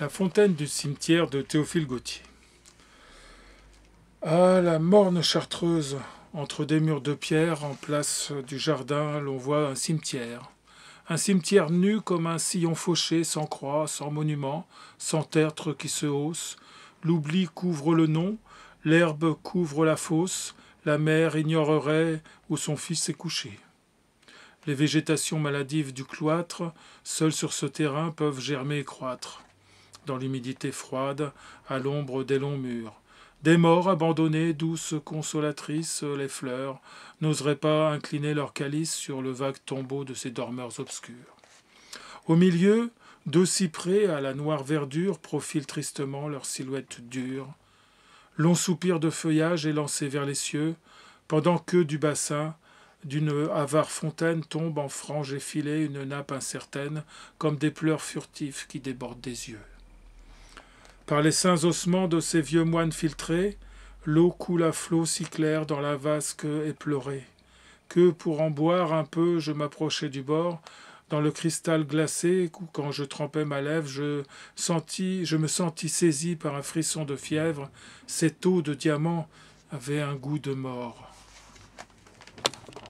La fontaine du cimetière de Théophile Gautier. Ah, la morne chartreuse, entre des murs de pierre, en place du jardin, l'on voit un cimetière. Un cimetière nu comme un sillon fauché, sans croix, sans monument, sans tertre qui se hausse. L'oubli couvre le nom, l'herbe couvre la fosse, la mère ignorerait où son fils est couché. Les végétations maladives du cloître, seules sur ce terrain, peuvent germer et croître dans l'humidité froide, à l'ombre des longs murs. Des morts abandonnés, douces consolatrices, les fleurs, n'oseraient pas incliner leur calice sur le vague tombeau de ces dormeurs obscurs. Au milieu, deux cyprès à la noire verdure profilent tristement leur silhouette dure. Long soupir de feuillage est lancé vers les cieux, pendant que du bassin, d'une avare fontaine tombe en franges effilées une nappe incertaine, comme des pleurs furtifs qui débordent des yeux. Par les saints ossements de ces vieux moines filtrés, l'eau coule à flots si clair dans la vasque éplorée, que pour en boire un peu, je m'approchais du bord, dans le cristal glacé, quand je trempais ma lèvre, je, sentis, je me sentis saisi par un frisson de fièvre, cette eau de diamant avait un goût de mort.